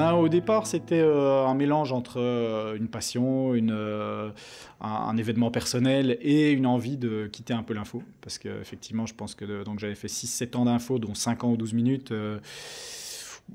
Ben, au départ, c'était euh, un mélange entre euh, une passion, euh, un, événement personnel et une envie de quitter un peu l'info. Parce qu'effectivement, je pense que j'avais fait 6-7 ans d'info, dont 5 ans ou 12 minutes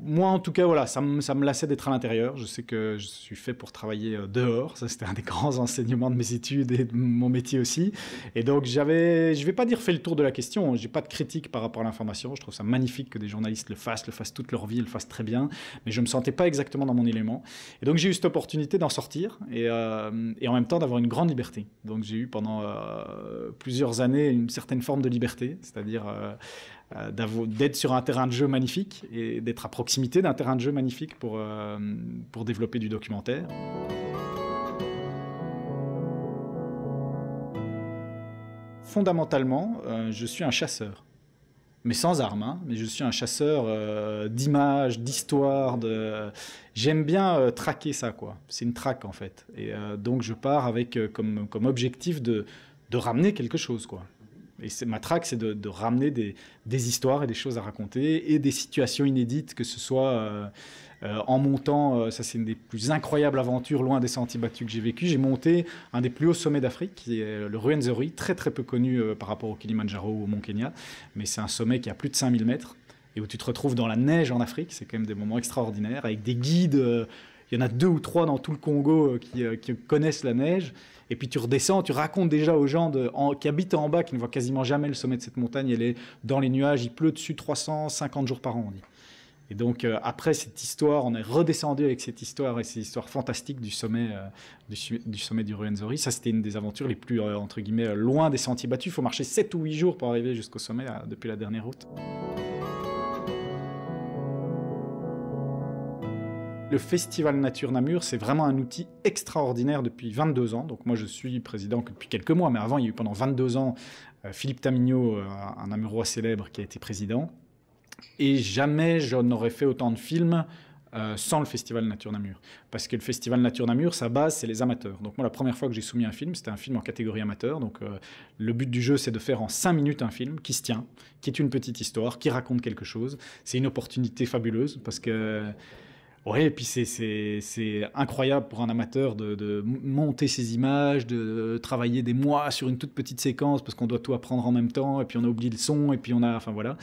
moi, en tout cas, voilà, ça, me, ça me lassait d'être à l'intérieur. Je sais que je suis fait pour travailler euh, dehors. Ça, c'était un des grands enseignements de mes études et de mon métier aussi. Et donc, j'avais, je vais pas dire fait le tour de la question. J'ai pas de critique par rapport à l'information. Je trouve ça magnifique que des journalistes le fassent, le fassent toute leur vie, le fassent très bien. Mais je me sentais pas exactement dans mon élément. Et donc, j'ai eu cette opportunité d'en sortir et, euh, et, en même temps d'avoir une grande liberté. Donc, j'ai eu pendant euh, plusieurs années une certaine forme de liberté, c'est-à-dire euh, d'être sur un terrain de jeu magnifique et d'être à proximité d'un terrain de jeu magnifique pour, euh, pour développer du documentaire. Fondamentalement, euh, je suis un chasseur mais sans armes. Hein, mais je suis un chasseur d'images, d'histoires. De... J'aime bien traquer ça, quoi. C'est une traque en fait. Et donc je pars avec comme, objectif de, de ramener quelque chose, quoi et ma traque, c'est de, ramener des, histoires et des choses à raconter et des situations inédites, que ce soit euh, euh, en montant, euh, ça c'est une des plus incroyables aventures loin des sentiers battus que j'ai vécu. J'ai monté un des plus hauts sommets d'Afrique, qui est le Ruwenzori, très très peu connu par rapport au Kilimanjaro ou au Mont Kenya, mais c'est un sommet qui a plus de 5000 mètres et où tu te retrouves dans la neige en Afrique. C'est quand même des moments extraordinaires avec des guides il y en a deux ou trois dans tout le Congo euh, euh, qui, connaissent la neige. Et puis tu redescends, tu racontes déjà aux gens qui habitent en bas, qui ne voient quasiment jamais le sommet de cette montagne, elle est dans les nuages, il pleut dessus 350 jours par an, on dit. Et donc euh, après cette histoire, on est redescendu avec cette histoire et ces histoires fantastiques du sommet du, du, sommet du Ça, c'était une des aventures les plus entre guillemets loin des sentiers battus. Il faut marcher 7 ou 8 jours pour arriver jusqu'au sommet depuis la dernière route. Le Festival Nature Namur, c'est vraiment un outil extraordinaire depuis 22 ans. Donc moi, je suis président depuis quelques mois, mais avant, il y a eu pendant 22 ans euh, Philippe Tamigno, euh, un Namurois célèbre, qui a été président. Et jamais je n'aurais fait autant de films euh, sans le Festival Nature Namur. Parce que le Festival Nature Namur, sa base, c'est les amateurs. Donc moi, la première fois que j'ai soumis un film, c'était un film en catégorie amateur. Donc le but du jeu, c'est de faire en 5 minutes un film qui se tient, qui est une petite histoire, qui raconte quelque chose. C'est une opportunité fabuleuse parce que... Ouais, et puis c'est incroyable pour un amateur de, monter ses images, de, travailler des mois sur une toute petite séquence parce qu'on doit tout apprendre en même temps, et puis on a oublié le son, et puis on a. Enfin voilà.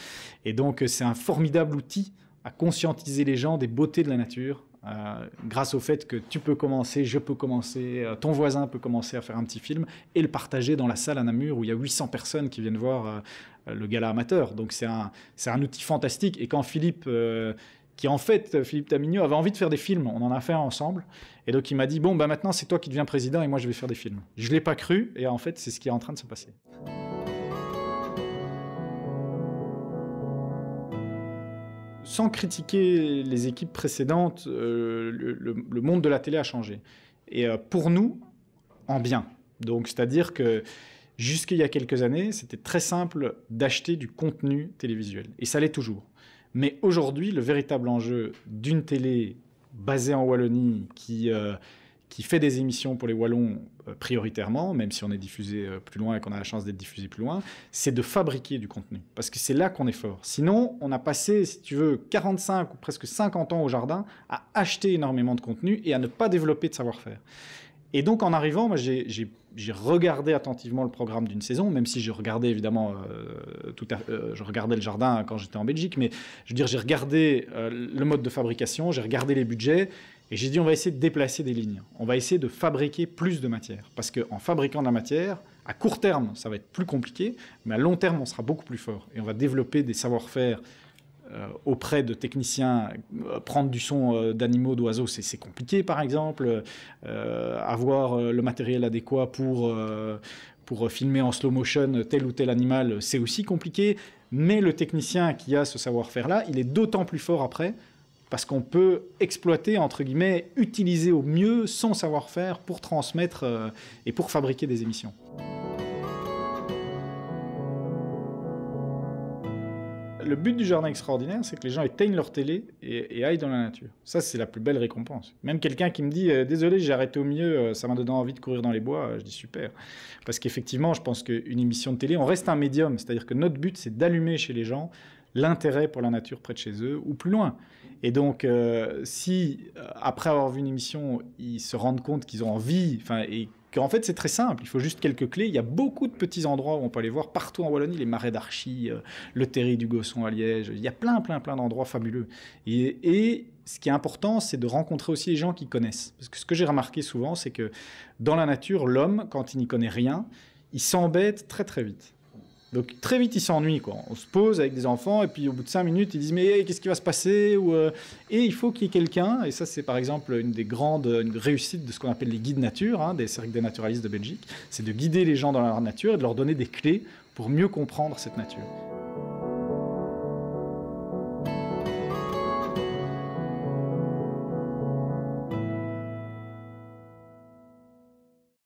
Et donc c'est un formidable outil à conscientiser les gens des beautés de la nature. Euh, grâce au fait que tu peux commencer, je peux commencer, euh, ton voisin peut commencer à faire un petit film et le partager dans la salle à Namur où il y a 800 personnes qui viennent voir euh, le gala amateur. Donc c'est un, un outil fantastique. Et quand Philippe qui en fait, Philippe Tamigno avait envie de faire des films. On en a fait un ensemble. Et donc il m'a dit, bon, bah maintenant c'est toi qui deviens président et moi je vais faire des films. Je ne l'ai pas cru et en fait c'est ce qui est en train de se passer. Sans critiquer les équipes précédentes, euh, le, monde de la télé a changé. Et euh, pour nous, en bien. Donc c'est-à-dire que jusqu'il y a quelques années, c'était très simple d'acheter du contenu télévisuel. Et ça l'est toujours. Mais aujourd'hui, le véritable enjeu d'une télé basée en Wallonie qui, euh, qui fait des émissions pour les Wallons euh, prioritairement, même si on est diffusé euh, plus loin et qu'on a la chance d'être diffusé plus loin, c'est de fabriquer du contenu. Parce que c'est là qu'on est fort. Sinon, on a passé, si tu veux, 45 ou presque 50 ans au jardin à acheter énormément de contenu et à ne pas développer de savoir-faire. Et donc, en arrivant, moi, j'ai j'ai regardé attentivement le programme d'une saison, même si j'ai regardé évidemment euh, tout euh, je regardais le jardin quand j'étais en Belgique, mais je veux dire j'ai regardé euh, le mode de fabrication, j'ai regardé les budgets et j'ai dit on va essayer de déplacer des lignes, on va essayer de fabriquer plus de matière parce qu'en fabriquant de la matière à court terme ça va être plus compliqué, mais à long terme on sera beaucoup plus fort et on va développer des savoir-faire euh, auprès de techniciens, euh, prendre du son euh, d'animaux, d'oiseaux, c'est compliqué par exemple. avoir le matériel adéquat pour, filmer en slow motion tel ou tel animal, c'est aussi compliqué. Mais le technicien qui a ce savoir-faire-là, il est d'autant plus fort après parce qu'on peut exploiter, entre guillemets, utiliser au mieux son savoir-faire pour transmettre et pour fabriquer des émissions. le but du jardin extraordinaire, c'est que les gens éteignent leur télé et, aillent dans la nature. Ça, c'est la plus belle récompense. Même quelqu'un qui me dit euh, Désolé, j'ai arrêté au mieux euh, ça m'a donné envie de courir dans les bois, euh, je dis super. Parce qu'effectivement, je pense qu'une émission de télé, on reste un médium. C'est-à-dire que notre but, c'est d'allumer chez les gens l'intérêt pour la nature près de chez eux ou plus loin. Et donc, euh, si euh, après avoir vu une émission, ils se rendent compte qu'ils ont envie, et qu'en fait c'est très simple, il faut juste quelques clés. Il y a beaucoup de petits endroits où on peut aller voir partout en Wallonie, les marais d'Archie, euh, le terri du Gosson à Liège. Il y a plein, plein, plein d'endroits fabuleux. et, ce qui est important, c'est de rencontrer aussi les gens qui connaissent. Parce que ce que j'ai remarqué souvent, c'est que dans la nature, l'homme, quand il n'y connaît rien, il s'embête très, très vite. Donc très vite, ils s'ennuient. Quoi. On se pose avec des enfants et puis au bout de cinq minutes, ils disent mais qu'est-ce qui va se passer Ou, euh, Et il faut qu'il y ait quelqu'un. Et ça, c'est par exemple une des grandes réussites de ce qu'on appelle les guides nature, hein, des cercles des naturalistes de Belgique. C'est de guider les gens dans leur nature et de leur donner des clés pour mieux comprendre cette nature.